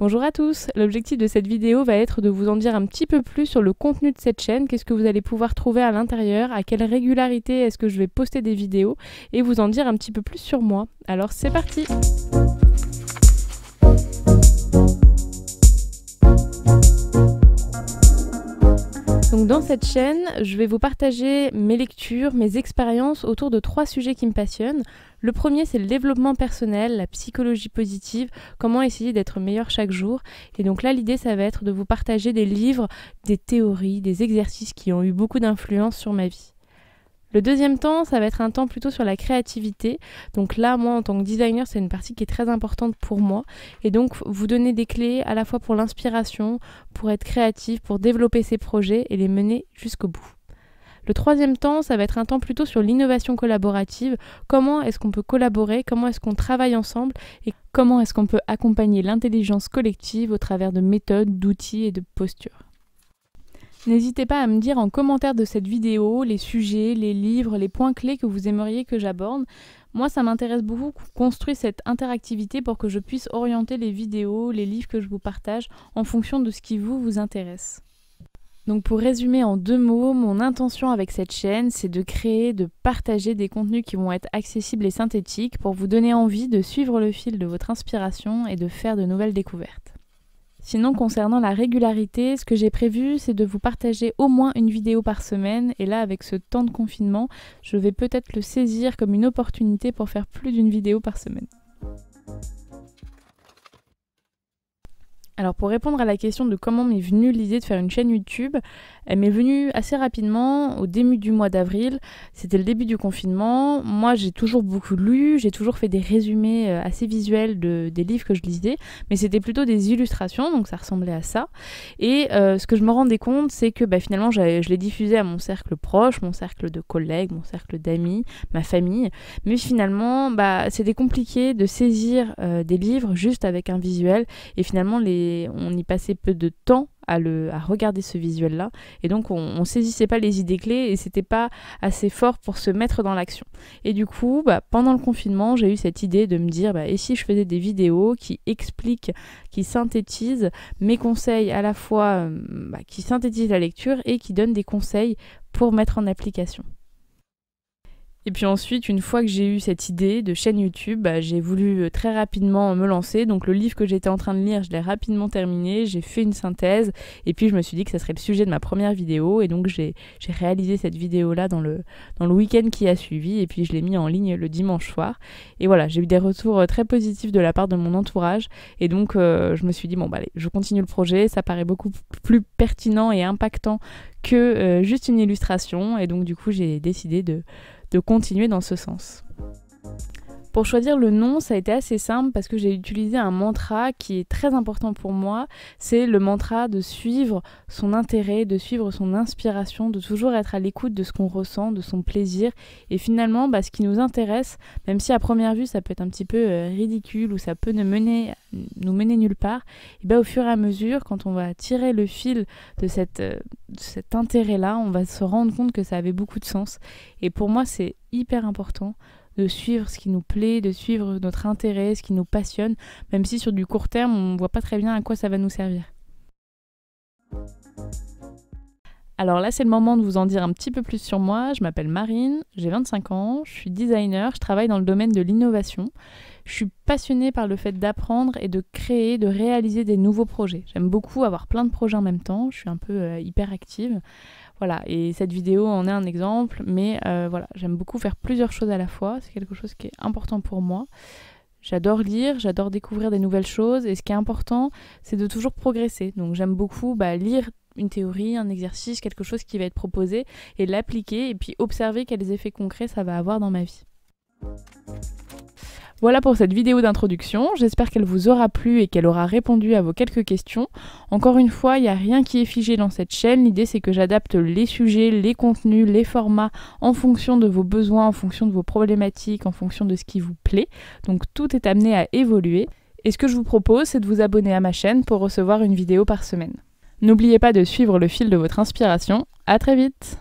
Bonjour à tous, l'objectif de cette vidéo va être de vous en dire un petit peu plus sur le contenu de cette chaîne, qu'est-ce que vous allez pouvoir trouver à l'intérieur, à quelle régularité est-ce que je vais poster des vidéos et vous en dire un petit peu plus sur moi. Alors c'est parti Donc dans cette chaîne, je vais vous partager mes lectures, mes expériences autour de trois sujets qui me passionnent. Le premier, c'est le développement personnel, la psychologie positive, comment essayer d'être meilleur chaque jour. Et donc là, l'idée, ça va être de vous partager des livres, des théories, des exercices qui ont eu beaucoup d'influence sur ma vie. Le deuxième temps, ça va être un temps plutôt sur la créativité. Donc là, moi, en tant que designer, c'est une partie qui est très importante pour moi. Et donc, vous donner des clés à la fois pour l'inspiration, pour être créatif, pour développer ses projets et les mener jusqu'au bout. Le troisième temps, ça va être un temps plutôt sur l'innovation collaborative. Comment est-ce qu'on peut collaborer Comment est-ce qu'on travaille ensemble Et comment est-ce qu'on peut accompagner l'intelligence collective au travers de méthodes, d'outils et de postures N'hésitez pas à me dire en commentaire de cette vidéo les sujets, les livres, les points clés que vous aimeriez que j'aborde. Moi, ça m'intéresse beaucoup construire cette interactivité pour que je puisse orienter les vidéos, les livres que je vous partage en fonction de ce qui vous vous intéresse. Donc pour résumer en deux mots, mon intention avec cette chaîne, c'est de créer, de partager des contenus qui vont être accessibles et synthétiques pour vous donner envie de suivre le fil de votre inspiration et de faire de nouvelles découvertes. Sinon, concernant la régularité, ce que j'ai prévu, c'est de vous partager au moins une vidéo par semaine. Et là, avec ce temps de confinement, je vais peut-être le saisir comme une opportunité pour faire plus d'une vidéo par semaine. Alors pour répondre à la question de comment m'est venue l'idée de faire une chaîne YouTube, elle m'est venue assez rapidement, au début du mois d'avril. C'était le début du confinement. Moi j'ai toujours beaucoup lu, j'ai toujours fait des résumés euh, assez visuels des livres que je lisais, mais c'était plutôt des illustrations, donc ça ressemblait à ça. Et euh, ce que je me rendais compte, c'est que bah, finalement je les diffusais à mon cercle proche, mon cercle de collègues, mon cercle d'amis, ma famille. Mais finalement, bah, c'était compliqué de saisir euh, des livres juste avec un visuel. Et finalement les on y passait peu de temps à, regarder ce visuel-là, et donc on, ne saisissait pas les idées clés et c'était pas assez fort pour se mettre dans l'action. Et du coup, bah, pendant le confinement, j'ai eu cette idée de me dire, bah, et si je faisais des vidéos qui expliquent, qui synthétisent mes conseils à la fois, euh, bah, qui synthétisent la lecture et qui donnent des conseils pour mettre en application. Et puis ensuite, une fois que j'ai eu cette idée de chaîne YouTube, bah, j'ai voulu euh, très rapidement me lancer. Donc le livre que j'étais en train de lire, je l'ai rapidement terminé, j'ai fait une synthèse, et puis je me suis dit que ça serait le sujet de ma première vidéo, et donc j'ai réalisé cette vidéo-là dans le, dans le week-end qui a suivi, et puis je l'ai mis en ligne le dimanche soir. Et voilà, j'ai eu des retours euh, très positifs de la part de mon entourage, et donc euh, je me suis dit, bon, bah, allez, je continue le projet, ça paraît beaucoup plus pertinent et impactant que juste une illustration, et donc du coup j'ai décidé de de continuer dans ce sens. Pour choisir le nom, ça a été assez simple parce que j'ai utilisé un mantra qui est très important pour moi. C'est le mantra de suivre son intérêt, de suivre son inspiration, de toujours être à l'écoute de ce qu'on ressent, de son plaisir. Et finalement, bah, ce qui nous intéresse, même si à première vue ça peut être un petit peu euh, ridicule ou ça peut nous mener, nous mener nulle part, et eh bah, ben, au fur et à mesure, quand on va tirer le fil euh, de cet intérêt-là, on va se rendre compte que ça avait beaucoup de sens. Et pour moi, c'est hyper important de suivre ce qui nous plaît, de suivre notre intérêt, ce qui nous passionne, même si sur du court terme, on ne voit pas très bien à quoi ça va nous servir. Alors là, c'est le moment de vous en dire un petit peu plus sur moi. Je m'appelle Marine, j'ai 25 ans, je suis designer, je travaille dans le domaine de l'innovation. Je suis passionnée par le fait d'apprendre et de créer, de réaliser des nouveaux projets. J'aime beaucoup avoir plein de projets en même temps, je suis un peu euh, hyper active. Voilà, et cette vidéo en est un exemple, mais euh, voilà, j'aime beaucoup faire plusieurs choses à la fois, c'est quelque chose qui est important pour moi. J'adore lire, j'adore découvrir des nouvelles choses, et ce qui est important, c'est de toujours progresser. Donc j'aime beaucoup bah, lire une théorie, un exercice, quelque chose qui va être proposé, et l'appliquer, et puis observer quels effets concrets ça va avoir dans ma vie. Voilà pour cette vidéo d'introduction, j'espère qu'elle vous aura plu et qu'elle aura répondu à vos quelques questions. Encore une fois, il n'y a rien qui est figé dans cette chaîne, l'idée c'est que j'adapte les sujets, les contenus, les formats en fonction de vos besoins, en fonction de vos problématiques, en fonction de ce qui vous plaît. Donc tout est amené à évoluer. Et ce que je vous propose, c'est de vous abonner à ma chaîne pour recevoir une vidéo par semaine. N'oubliez pas de suivre le fil de votre inspiration. À très vite!